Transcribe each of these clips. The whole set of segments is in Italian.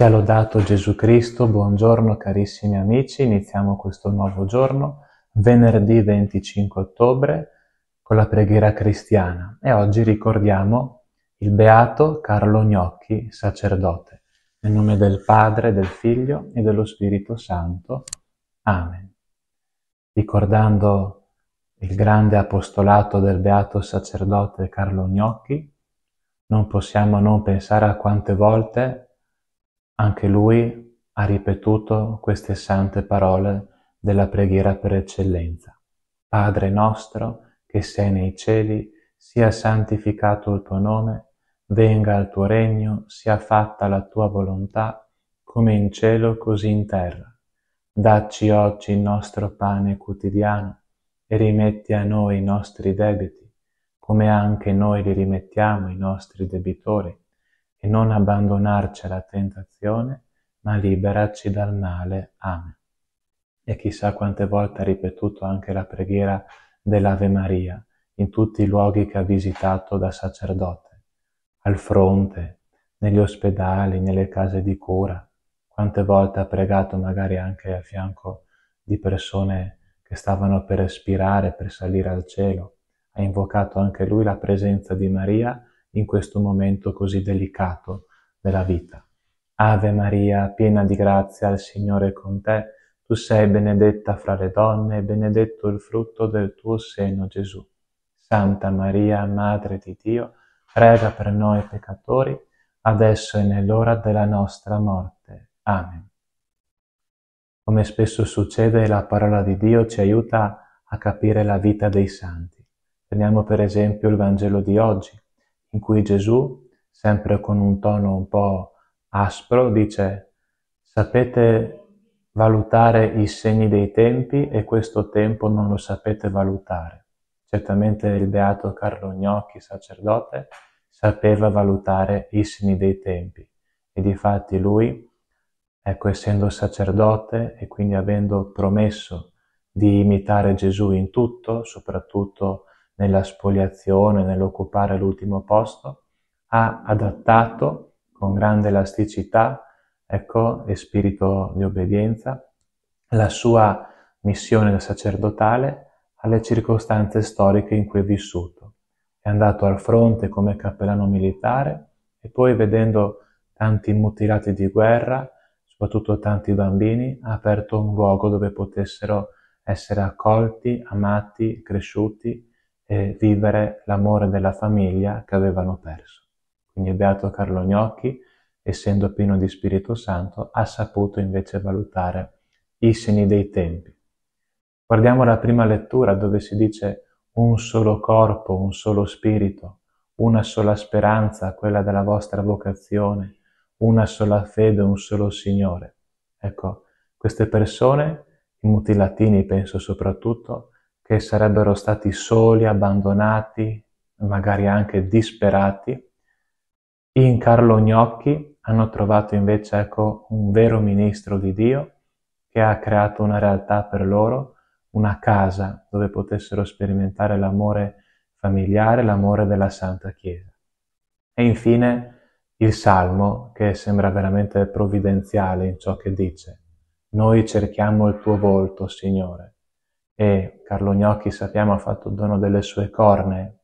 Sia lodato Gesù Cristo, buongiorno carissimi amici, iniziamo questo nuovo giorno, venerdì 25 ottobre, con la preghiera cristiana e oggi ricordiamo il beato Carlo Gnocchi, sacerdote. Nel nome del Padre, del Figlio e dello Spirito Santo. Amen. Ricordando il grande apostolato del beato sacerdote Carlo Gnocchi, non possiamo non pensare a quante volte anche lui ha ripetuto queste sante parole della preghiera per eccellenza: Padre nostro che sei nei cieli, sia santificato il tuo nome, venga il tuo regno, sia fatta la tua volontà, come in cielo così in terra. Dacci oggi il nostro pane quotidiano e rimetti a noi i nostri debiti, come anche noi li rimettiamo i nostri debitori e non abbandonarci alla tentazione, ma liberarci dal male. Amen. E chissà quante volte ha ripetuto anche la preghiera dell'Ave Maria in tutti i luoghi che ha visitato da sacerdote, al fronte, negli ospedali, nelle case di cura, quante volte ha pregato magari anche a fianco di persone che stavano per respirare, per salire al cielo, ha invocato anche lui la presenza di Maria in questo momento così delicato della vita. Ave Maria, piena di grazia, il Signore è con te, tu sei benedetta fra le donne e benedetto il frutto del tuo seno Gesù. Santa Maria, Madre di Dio, prega per noi peccatori, adesso e nell'ora della nostra morte. Amen. Come spesso succede, la parola di Dio ci aiuta a capire la vita dei santi. Prendiamo per esempio il Vangelo di oggi, in cui Gesù, sempre con un tono un po' aspro, dice sapete valutare i segni dei tempi e questo tempo non lo sapete valutare. Certamente il beato Carlo Gnocchi, sacerdote, sapeva valutare i segni dei tempi e di fatti lui, ecco, essendo sacerdote e quindi avendo promesso di imitare Gesù in tutto, soprattutto nella spoliazione, nell'occupare l'ultimo posto, ha adattato con grande elasticità ecco, e spirito di obbedienza la sua missione sacerdotale alle circostanze storiche in cui è vissuto. È andato al fronte come cappellano militare e poi vedendo tanti mutilati di guerra, soprattutto tanti bambini, ha aperto un luogo dove potessero essere accolti, amati, cresciuti eh, vivere l'amore della famiglia che avevano perso. Quindi Beato Carlo Gnocchi, essendo pieno di Spirito Santo, ha saputo invece valutare i segni dei tempi. Guardiamo la prima lettura dove si dice un solo corpo, un solo spirito, una sola speranza, quella della vostra vocazione, una sola fede, un solo Signore. Ecco, queste persone, i mutilatini penso soprattutto, che sarebbero stati soli, abbandonati, magari anche disperati. In Carlo Gnocchi hanno trovato invece ecco, un vero ministro di Dio che ha creato una realtà per loro, una casa dove potessero sperimentare l'amore familiare, l'amore della Santa Chiesa. E infine il Salmo, che sembra veramente provvidenziale in ciò che dice. Noi cerchiamo il tuo volto, Signore e Carlo Gnocchi sappiamo ha fatto dono delle sue cornee,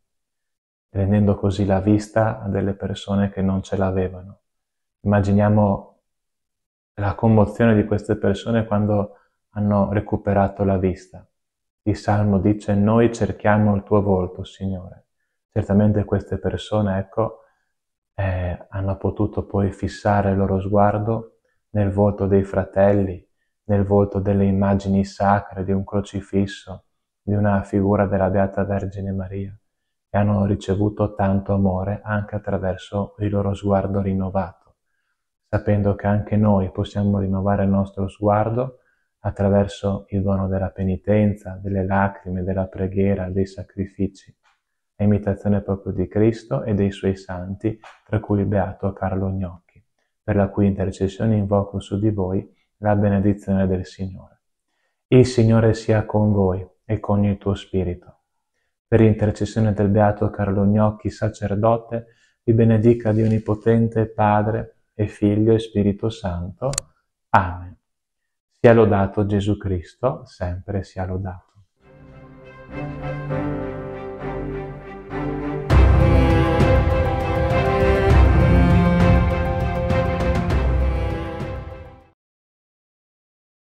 rendendo così la vista a delle persone che non ce l'avevano. Immaginiamo la commozione di queste persone quando hanno recuperato la vista. Il Salmo dice, noi cerchiamo il tuo volto, Signore. Certamente queste persone, ecco, eh, hanno potuto poi fissare il loro sguardo nel volto dei fratelli, nel volto delle immagini sacre di un crocifisso, di una figura della Beata Vergine Maria, e hanno ricevuto tanto amore anche attraverso il loro sguardo rinnovato, sapendo che anche noi possiamo rinnovare il nostro sguardo attraverso il dono della penitenza, delle lacrime, della preghiera, dei sacrifici, a imitazione proprio di Cristo e dei suoi santi, tra cui il beato Carlo Gnocchi, per la cui intercessione invoco su di voi la benedizione del Signore. Il Signore sia con voi e con il tuo spirito. Per intercessione del Beato Carlo Gnocchi, sacerdote, vi benedica di Onnipotente, Padre e Figlio e Spirito Santo. Amen. Sia lodato Gesù Cristo, sempre sia lodato.